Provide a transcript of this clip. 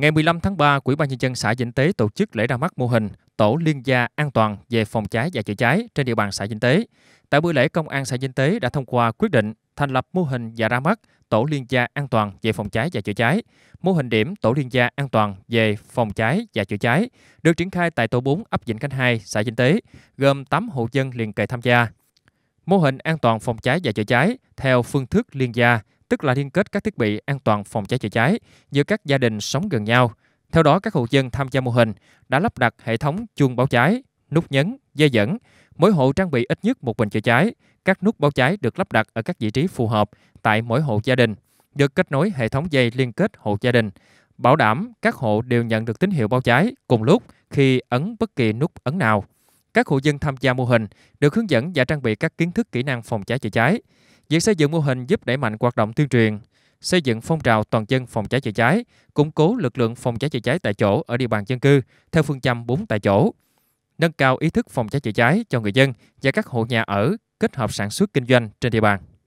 Ngày 15 tháng 3, Quỹ ban nhân dân xã Vĩnh Tế tổ chức lễ ra mắt mô hình tổ liên gia an toàn về phòng cháy và chữa cháy trên địa bàn xã Vĩnh Tế. Tại buổi lễ, công an xã Vĩnh Tế đã thông qua quyết định thành lập mô hình và ra mắt tổ liên gia an toàn về phòng cháy và chữa cháy. Mô hình điểm tổ liên gia an toàn về phòng cháy và chữa cháy được triển khai tại tổ 4 ấp Vĩnh Khánh 2, xã Vĩnh Tế, gồm 8 hộ dân liền kề tham gia. Mô hình an toàn phòng cháy và chữa cháy theo phương thức liên gia tức là liên kết các thiết bị an toàn phòng cháy chữa cháy giữa các gia đình sống gần nhau. Theo đó, các hộ dân tham gia mô hình đã lắp đặt hệ thống chuông báo cháy, nút nhấn, dây dẫn. Mỗi hộ trang bị ít nhất một bình chữa cháy. Các nút báo cháy được lắp đặt ở các vị trí phù hợp tại mỗi hộ gia đình, được kết nối hệ thống dây liên kết hộ gia đình, bảo đảm các hộ đều nhận được tín hiệu báo cháy cùng lúc khi ấn bất kỳ nút ấn nào. Các hộ dân tham gia mô hình được hướng dẫn và trang bị các kiến thức kỹ năng phòng cháy chữa cháy. Việc xây dựng mô hình giúp đẩy mạnh hoạt động tuyên truyền, xây dựng phong trào toàn dân phòng cháy chữa cháy, củng cố lực lượng phòng cháy chữa cháy tại chỗ ở địa bàn dân cư theo phương châm 4 tại chỗ, nâng cao ý thức phòng cháy chữa cháy cho người dân và các hộ nhà ở kết hợp sản xuất kinh doanh trên địa bàn.